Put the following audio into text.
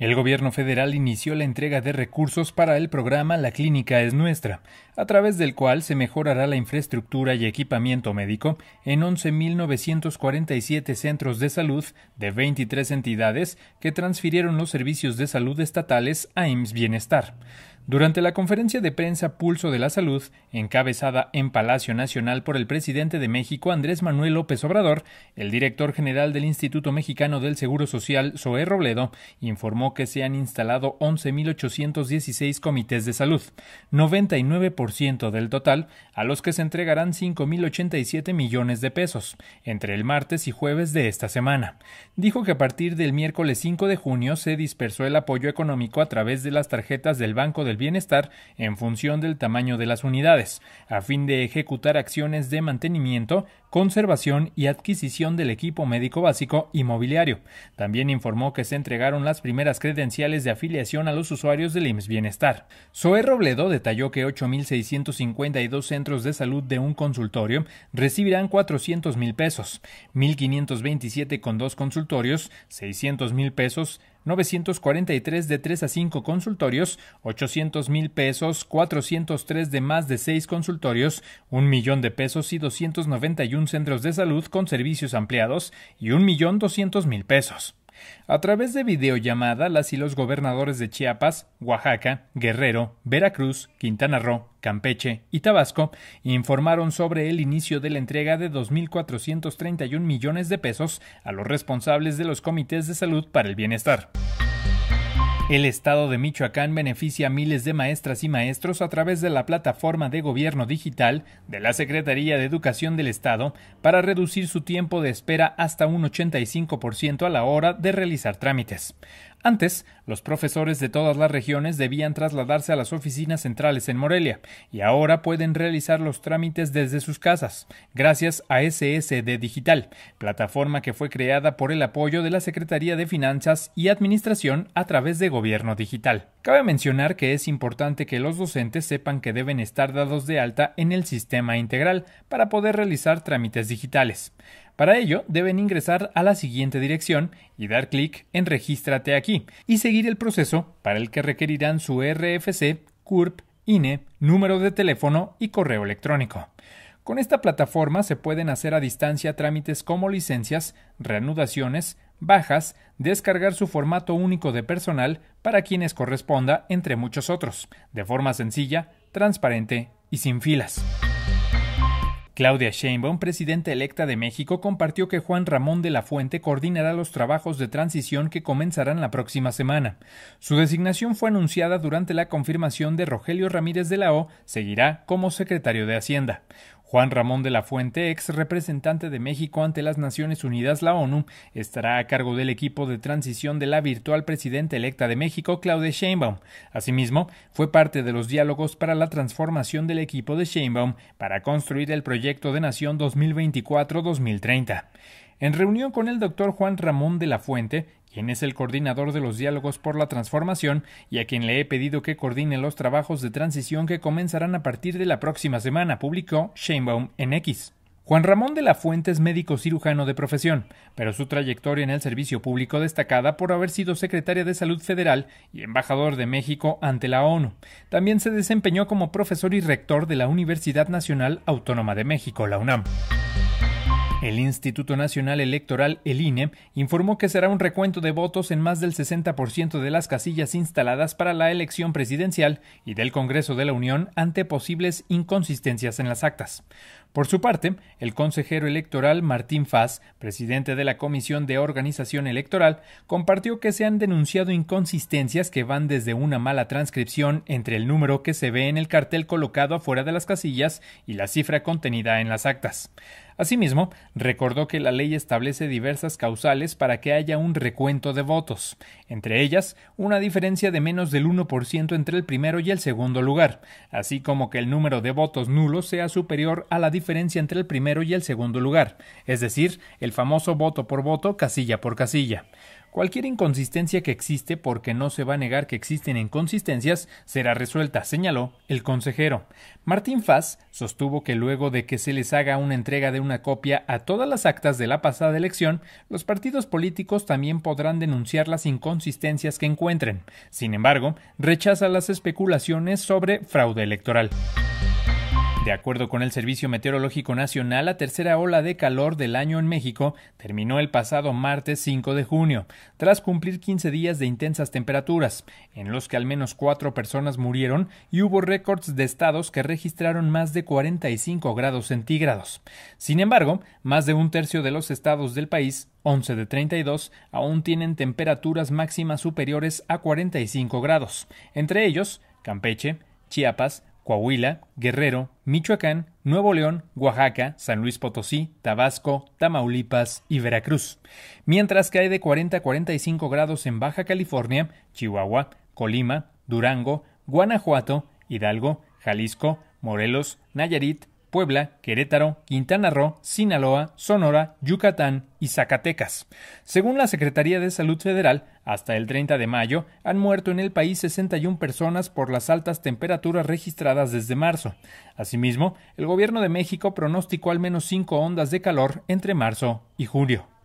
El gobierno federal inició la entrega de recursos para el programa La Clínica es Nuestra, a través del cual se mejorará la infraestructura y equipamiento médico en 11.947 centros de salud de 23 entidades que transfirieron los servicios de salud estatales a IMSS Bienestar. Durante la conferencia de prensa Pulso de la Salud, encabezada en Palacio Nacional por el presidente de México Andrés Manuel López Obrador, el director general del Instituto Mexicano del Seguro Social, Zoé Robledo, informó que se han instalado 11.816 comités de salud, 99% del total, a los que se entregarán 5.087 millones de pesos, entre el martes y jueves de esta semana. Dijo que a partir del miércoles 5 de junio se dispersó el apoyo económico a través de las tarjetas del Banco de el Bienestar en función del tamaño de las unidades, a fin de ejecutar acciones de mantenimiento conservación y adquisición del equipo médico básico y mobiliario. También informó que se entregaron las primeras credenciales de afiliación a los usuarios del IMSS Bienestar. Zoe Robledo detalló que 8.652 centros de salud de un consultorio recibirán 400 mil pesos, 1.527 con dos consultorios, 600 mil pesos, 943 de 3 a 5 consultorios, 800 mil pesos, 403 de más de 6 consultorios, un millón de pesos y 291 centros de salud con servicios ampliados y 1.200.000 pesos. A través de videollamada, las y los gobernadores de Chiapas, Oaxaca, Guerrero, Veracruz, Quintana Roo, Campeche y Tabasco informaron sobre el inicio de la entrega de 2.431 millones de pesos a los responsables de los comités de salud para el bienestar. El Estado de Michoacán beneficia a miles de maestras y maestros a través de la plataforma de gobierno digital de la Secretaría de Educación del Estado para reducir su tiempo de espera hasta un 85% a la hora de realizar trámites. Antes, los profesores de todas las regiones debían trasladarse a las oficinas centrales en Morelia, y ahora pueden realizar los trámites desde sus casas, gracias a SSD Digital, plataforma que fue creada por el apoyo de la Secretaría de Finanzas y Administración a través de Gobierno Digital. Cabe mencionar que es importante que los docentes sepan que deben estar dados de alta en el sistema integral para poder realizar trámites digitales. Para ello, deben ingresar a la siguiente dirección y dar clic en Regístrate aquí y seguir el proceso para el que requerirán su RFC, CURP, INE, número de teléfono y correo electrónico. Con esta plataforma se pueden hacer a distancia trámites como licencias, reanudaciones, bajas, descargar su formato único de personal para quienes corresponda, entre muchos otros, de forma sencilla, transparente y sin filas. Claudia Sheinbaum, presidenta electa de México, compartió que Juan Ramón de la Fuente coordinará los trabajos de transición que comenzarán la próxima semana. Su designación fue anunciada durante la confirmación de Rogelio Ramírez de la O, seguirá como secretario de Hacienda. Juan Ramón de la Fuente, ex representante de México ante las Naciones Unidas, la ONU, estará a cargo del equipo de transición de la virtual presidenta electa de México, Claudia Sheinbaum. Asimismo, fue parte de los diálogos para la transformación del equipo de Sheinbaum para construir el proyecto de Nación 2024-2030. En reunión con el doctor Juan Ramón de la Fuente, quien es el coordinador de los diálogos por la transformación y a quien le he pedido que coordine los trabajos de transición que comenzarán a partir de la próxima semana, publicó Sheinbaum en X. Juan Ramón de la Fuente es médico cirujano de profesión, pero su trayectoria en el servicio público destacada por haber sido secretaria de Salud Federal y embajador de México ante la ONU. También se desempeñó como profesor y rector de la Universidad Nacional Autónoma de México, la UNAM. El Instituto Nacional Electoral, el INE, informó que será un recuento de votos en más del 60% de las casillas instaladas para la elección presidencial y del Congreso de la Unión ante posibles inconsistencias en las actas. Por su parte, el consejero electoral Martín Faz, presidente de la Comisión de Organización Electoral, compartió que se han denunciado inconsistencias que van desde una mala transcripción entre el número que se ve en el cartel colocado afuera de las casillas y la cifra contenida en las actas. Asimismo, recordó que la ley establece diversas causales para que haya un recuento de votos, entre ellas una diferencia de menos del 1% entre el primero y el segundo lugar, así como que el número de votos nulos sea superior a la diferencia entre el primero y el segundo lugar, es decir, el famoso voto por voto, casilla por casilla. Cualquier inconsistencia que existe, porque no se va a negar que existen inconsistencias, será resuelta, señaló el consejero. Martín Faz sostuvo que luego de que se les haga una entrega de una copia a todas las actas de la pasada elección, los partidos políticos también podrán denunciar las inconsistencias que encuentren. Sin embargo, rechaza las especulaciones sobre fraude electoral. De acuerdo con el Servicio Meteorológico Nacional, la tercera ola de calor del año en México terminó el pasado martes 5 de junio, tras cumplir 15 días de intensas temperaturas, en los que al menos cuatro personas murieron y hubo récords de estados que registraron más de 45 grados centígrados. Sin embargo, más de un tercio de los estados del país 11 de 32 aún tienen temperaturas máximas superiores a 45 grados, entre ellos Campeche, Chiapas, Coahuila, Guerrero, Michoacán, Nuevo León, Oaxaca, San Luis Potosí, Tabasco, Tamaulipas y Veracruz, mientras que hay de 40 a 45 grados en Baja California, Chihuahua, Colima, Durango, Guanajuato, Hidalgo, Jalisco, Morelos, Nayarit, Puebla, Querétaro, Quintana Roo, Sinaloa, Sonora, Yucatán y Zacatecas. Según la Secretaría de Salud Federal, hasta el 30 de mayo han muerto en el país 61 personas por las altas temperaturas registradas desde marzo. Asimismo, el gobierno de México pronosticó al menos cinco ondas de calor entre marzo y julio.